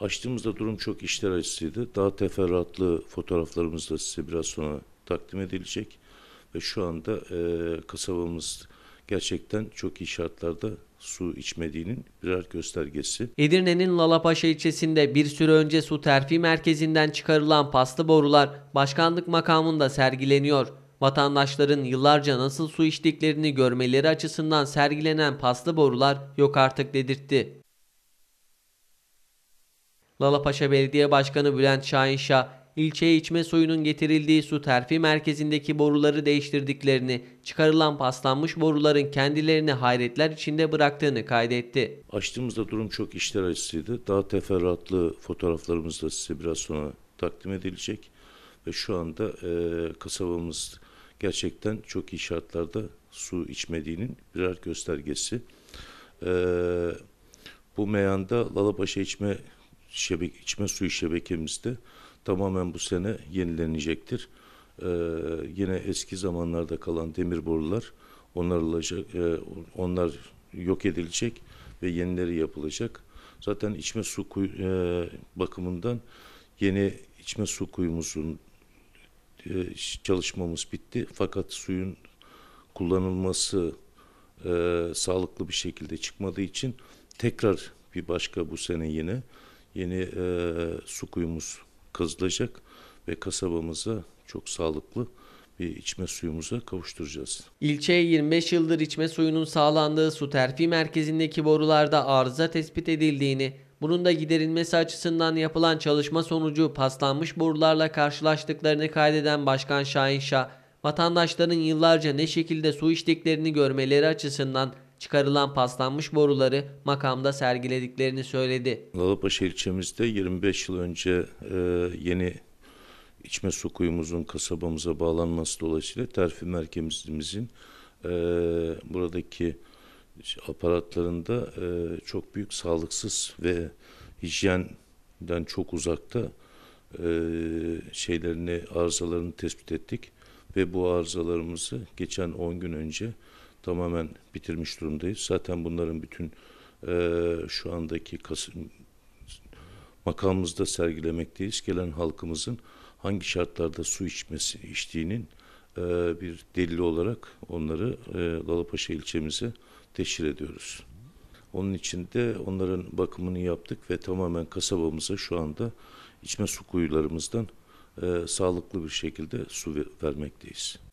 Açtığımızda durum çok işler acısıydı. Daha teferruatlı fotoğraflarımız da size biraz sonra takdim edilecek. Ve şu anda e, kasabamız gerçekten çok iyi şartlarda su içmediğinin birer göstergesi. Edirne'nin Lalapaşa ilçesinde bir süre önce su terfi merkezinden çıkarılan paslı borular başkanlık makamında sergileniyor. Vatandaşların yıllarca nasıl su içtiklerini görmeleri açısından sergilenen paslı borular yok artık dedirtti. Lalapaşa Belediye Başkanı Bülent Şahinşah, ilçeye içme suyunun getirildiği su terfi merkezindeki boruları değiştirdiklerini, çıkarılan paslanmış boruların kendilerini hayretler içinde bıraktığını kaydetti. Açtığımızda durum çok işler acısıydı. Daha teferruatlı fotoğraflarımız da size biraz sonra takdim edilecek. Ve şu anda e, kasabamız gerçekten çok iyi şartlarda su içmediğinin birer göstergesi. E, bu meyanda Lalapaşa içme şebek, içme suyu şebekemizde tamamen bu sene yenilenecektir. Ee, yine eski zamanlarda kalan demir borular onarılacak, e, onlar yok edilecek ve yenileri yapılacak. Zaten içme su kuyu, e, bakımından yeni içme su kuyumuzun e, çalışmamız bitti. Fakat suyun kullanılması e, sağlıklı bir şekilde çıkmadığı için tekrar bir başka bu sene yine Yeni e, su kuyumuz kazılacak ve kasabamıza çok sağlıklı bir içme suyumuza kavuşturacağız. İlçeye 25 yıldır içme suyunun sağlandığı su terfi merkezindeki borularda arıza tespit edildiğini, bunun da giderilmesi açısından yapılan çalışma sonucu paslanmış borularla karşılaştıklarını kaydeden Başkan Şahin Şah, vatandaşların yıllarca ne şekilde su içtiklerini görmeleri açısından çıkarılan paslanmış boruları makamda sergilediklerini söyledi. Lalapaşa ilçemizde 25 yıl önce e, yeni içme su kuyumuzun kasabamıza bağlanması dolayısıyla terfi merkezimizin e, buradaki aparatlarında e, çok büyük sağlıksız ve hijyenden çok uzakta e, şeylerini arızalarını tespit ettik ve bu arızalarımızı geçen 10 gün önce tamamen bitirmiş durumdayız. Zaten bunların bütün e, şu andaki Kasım makamımızda sergilemekteyiz. Gelen halkımızın hangi şartlarda su içmesi içtiğinin e, bir delili olarak onları e, Lalapaşa ilçemize teşhir ediyoruz. Onun için de onların bakımını yaptık ve tamamen kasabamıza şu anda içme su kuyularımızdan e, sağlıklı bir şekilde su vermekteyiz.